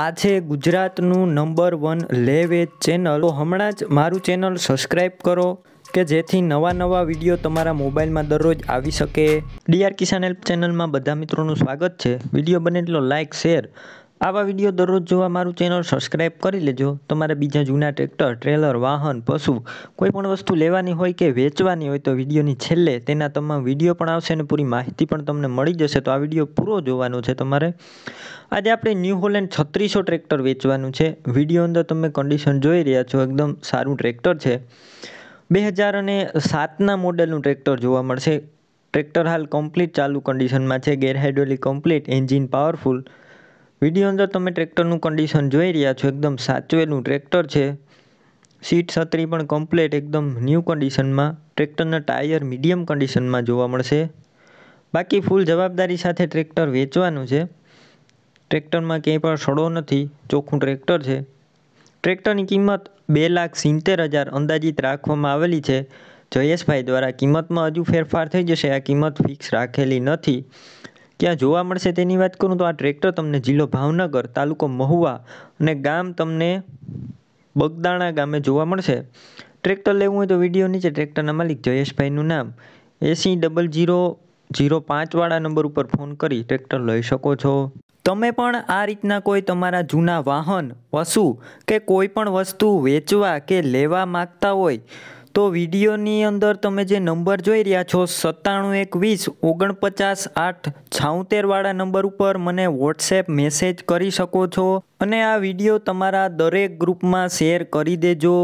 આ છે ગુજરાતનું નંબર વન લેવેજ ચેનલ તો હમણાં જ મારું ચેનલ સબસ્ક્રાઈબ કરો કે જેથી નવા નવા વિડીયો તમારા મોબાઈલમાં દરરોજ આવી શકે ડીઆર કિસાન હેલ્પ ચેનલમાં બધા મિત્રોનું સ્વાગત છે વિડીયો બને એટલો લાઇક શેર આવા વિડીયો દરરોજ જોવા મારું ચેનલ સબસ્ક્રાઈબ કરી લેજો તમારે બીજા જૂના ટ્રેક્ટર ટ્રેલર વાહન પશુ કોઈ પણ વસ્તુ લેવાની હોય કે વેચવાની હોય તો વિડીયોની છેલ્લે તેના તમામ વિડીયો પણ આવશે અને પૂરી માહિતી પણ તમને મળી જશે તો આ વિડીયો પૂરો જોવાનો છે તમારે આજે આપણે ન્યૂ હોલેન્ડ છત્રીસો ટ્રેક્ટર વેચવાનું છે વિડીયો અંદર તમે કન્ડિશન જોઈ રહ્યા છો એકદમ સારું ટ્રેક્ટર છે બે હજાર અને સાતના મોડેલનું ટ્રેક્ટર જોવા મળશે ટ્રેક્ટર હાલ કમ્પ્લીટ ચાલુ કન્ડિશનમાં છે gear hydraulic complete engine powerful video અંદર તમે ટ્રેક્ટરનું કન્ડિશન જોઈ રહ્યા છો એકદમ સાચવેલું ટ્રેક્ટર છે સીટ છત્રી પણ કમ્પ્લેટ એકદમ ન્યૂ કન્ડિશનમાં ટ્રેક્ટરના ટાયર મીડિયમ કન્ડિશનમાં જોવા મળશે બાકી ફૂલ જવાબદારી સાથે ટ્રેક્ટર વેચવાનું છે ટ્રેક્ટરમાં ક્યાંય પણ સડો નથી ચોખ્ખું ટ્રેક્ટર છે ટ્રેક્ટરની કિંમત બે લાખ સિત્તેર હજાર અંદાજિત રાખવામાં આવેલી છે જયેશભાઈ દ્વારા કિંમતમાં હજુ ફેરફાર થઈ જશે આ કિંમત ફિક્સ રાખેલી નથી ક્યાં જોવા મળશે તેની વાત કરું તો આ ટ્રેક્ટર તમને જિલ્લો ભાવનગર તાલુકો મહુવા અને ગામ તમને બગદાણા ગામે જોવા મળશે ટ્રેક્ટર લેવું હોય તો વિડીયો નીચે ટ્રેક્ટરના માલિક જયેશભાઈનું નામ એસી ડબલ જીરો જીરો પાંચવાળા નંબર ઉપર ફોન કરી ટ્રેક્ટર લઈ શકો છો તમે પણ આ રીતના કોઈ તમારા જૂના વાહન પશુ કે કોઈ પણ વસ્તુ વેચવા કે લેવા માગતા હોય તો વિડીયોની અંદર તમે જે નંબર જોઈ રહ્યા છો સત્તાણું એકવીસ ઓગણપચાસ આઠ છાઉતેરવાળા નંબર ઉપર મને વોટ્સએપ મેસેજ કરી શકો છો અને આ વિડીયો તમારા દરેક ગ્રુપમાં શેર કરી દેજો